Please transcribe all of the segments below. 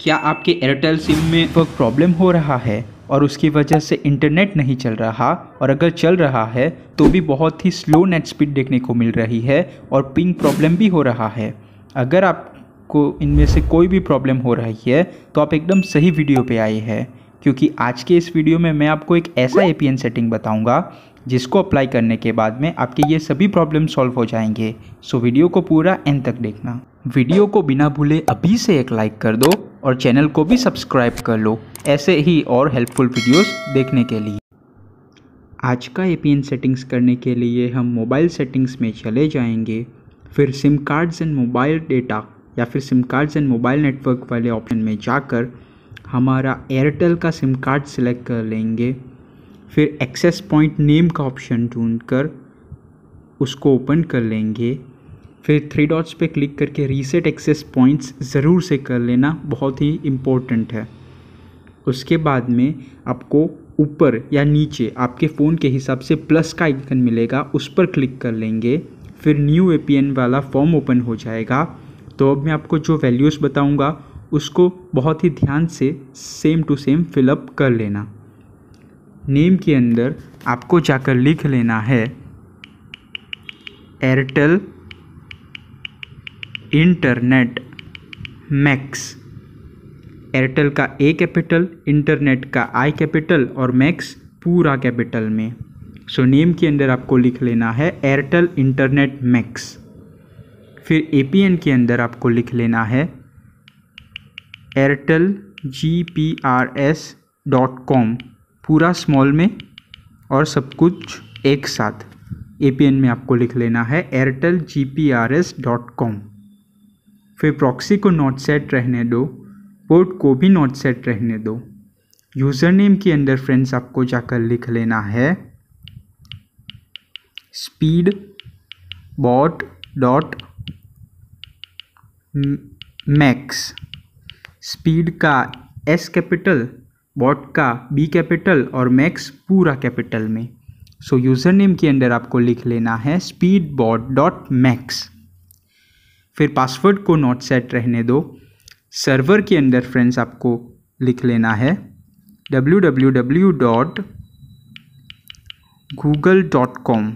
क्या आपके Airtel SIM में कोई प्रॉब्लम हो रहा है और उसकी वजह से इंटरनेट नहीं चल रहा और अगर चल रहा है तो भी बहुत ही स्लो नेट स्पीड देखने को मिल रही है और पिंग प्रॉब्लम भी हो रहा है अगर आपको इनमें से कोई भी प्रॉब्लम हो रही है तो आप एकदम सही वीडियो पे आए हैं क्योंकि आज के इस वीडियो में मैं आपको एक ऐसा ए सेटिंग बताऊँगा जिसको अप्लाई करने के बाद में आपके ये सभी प्रॉब्लम सॉल्व हो जाएंगे सो वीडियो को पूरा एंड तक देखना वीडियो को बिना भूले अभी से एक लाइक कर दो और चैनल को भी सब्सक्राइब कर लो ऐसे ही और हेल्पफुल वीडियोस देखने के लिए आज का ए सेटिंग्स करने के लिए हम मोबाइल सेटिंग्स में चले जाएंगे फिर SIM cards and mobile data या फिर SIM cards and mobile network वाले ऑप्शन में जाकर हमारा एयरटेल का सिम कार्ड सिलेक्ट कर लेंगे फिर एक्सेस पॉइंट नेम का ऑप्शन ढूंढ कर उसको ओपन कर लेंगे फिर थ्री डॉट्स पे क्लिक करके रीसेट एक्सेस पॉइंट्स ज़रूर से कर लेना बहुत ही इम्पोर्टेंट है उसके बाद में आपको ऊपर या नीचे आपके फ़ोन के हिसाब से प्लस का आइकन मिलेगा उस पर क्लिक कर लेंगे फिर न्यू ए वाला फॉर्म ओपन हो जाएगा तो अब मैं आपको जो वैल्यूज़ बताऊँगा उसको बहुत ही ध्यान से सेम टू सेम फिलअप कर लेना नेम के अंदर आपको जाकर लिख लेना है एयरटेल इंटरनेट मैक्स एयरटेल का ए कैपिटल इंटरनेट का आई कैपिटल और मैक्स पूरा कैपिटल में सो so, नेम के अंदर आपको लिख लेना है एयरटेल इंटरनेट मैक्स फिर ए पी एन के अंदर आपको लिख लेना है Airtel G P R S dot com पूरा स्मॉल में और सब कुछ एक साथ ए पी एन में आपको लिख लेना है Airtel G P R S dot com फिर प्रॉक्सी को नॉट सेट रहने दो पोर्ट को भी नॉट सेट रहने दो यूज़र नेम के अंदर फ्रेंड्स आपको जाकर लिख लेना है स्पीड बॉट डॉट मैक्स स्पीड का एस कैपिटल बॉट का बी कैपिटल और मैक्स पूरा कैपिटल में सो यूज़र नेम के अंदर आपको लिख लेना है स्पीड बॉट डॉट मैक्स फिर पासवर्ड को नॉट सेट रहने दो सर्वर के अंदर फ्रेंड्स आपको लिख लेना है W W W dot Google dot com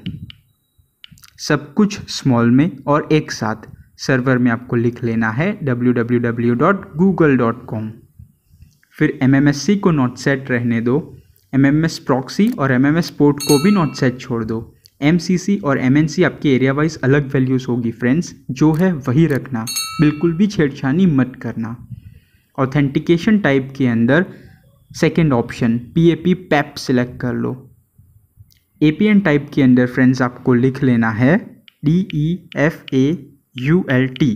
सब कुछ स्मॉल में और एक साथ सर्वर में आपको लिख लेना है W W W dot Google dot com फिर एम एम एस सी को नॉट सेट रहने दो एम एम एस प्रॉक्सी और एम एम एस पोर्ट को भी नॉट सेट छोड़ दो एम और एम आपके एरिया वाइज अलग वैल्यूज़ होगी फ्रेंड्स जो है वही रखना बिल्कुल भी छेड़छानी मत करना ऑथेंटिकेशन टाइप के अंदर second option P A P PAP select कर लो ए पी एन टाइप के अंदर फ्रेंड्स आपको लिख लेना है D E F A U L T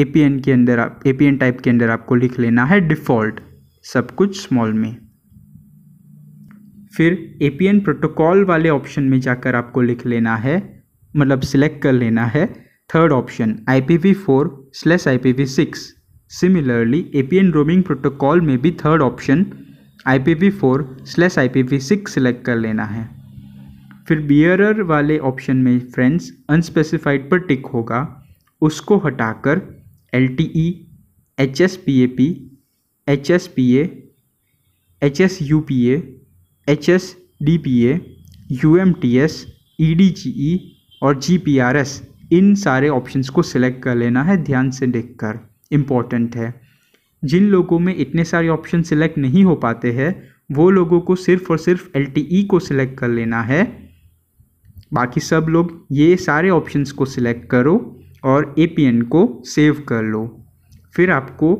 A P N के अंदर आप ए पी एन टाइप के अंदर आपको लिख लेना है डिफ़ॉल्ट सब कुछ स्मॉल में फिर ए प्रोटोकॉल वाले ऑप्शन में जाकर आपको लिख लेना है मतलब सिलेक्ट कर लेना है third option I P V four slash I P V six similarly A P N roaming protocol में भी third option I P V four slash I P V six select कर लेना है फिर बियरर वाले ऑप्शन में friends unspecified पर टिक होगा उसको हटाकर L T E H S P A P H S P A H S U P A H S D P A U M T S E D G E और G P R S इन सारे options को select कर लेना है ध्यान से देखकर इम्पॉर्टेंट है जिन लोगों में इतने सारे ऑप्शन सिलेक्ट नहीं हो पाते हैं वो लोगों को सिर्फ और सिर्फ एल टी ई को सिलेक्ट कर लेना है बाकी सब लोग ये सारे ऑप्शंस को सिलेक्ट करो और ए पी एन को सेव कर लो फिर आपको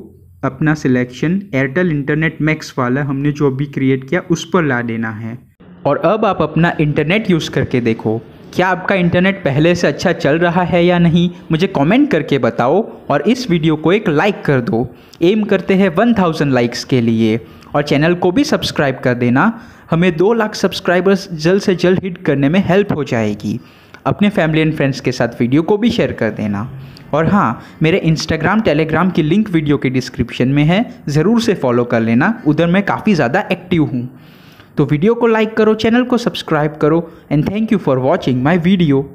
अपना सिलेक्शन एयरटेल इंटरनेट मैक्स वाला हमने जो अभी क्रिएट किया उस पर ला देना है और अब आप अपना इंटरनेट यूज़ करके देखो क्या आपका इंटरनेट पहले से अच्छा चल रहा है या नहीं मुझे कमेंट करके बताओ और इस वीडियो को एक लाइक कर दो एम करते हैं 1000 लाइक्स के लिए और चैनल को भी सब्सक्राइब कर देना हमें दो लाख सब्सक्राइबर्स जल्द से जल्द हिट करने में हेल्प हो जाएगी अपने फैमिली एंड फ्रेंड्स के साथ वीडियो को भी शेयर कर देना और हाँ मेरे इंस्टाग्राम टेलीग्राम की लिंक वीडियो के डिस्क्रिप्शन में है ज़रूर से फॉलो कर लेना उधर मैं काफ़ी ज़्यादा एक्टिव हूँ तो वीडियो को लाइक करो चैनल को सब्सक्राइब करो and thank you for watching my video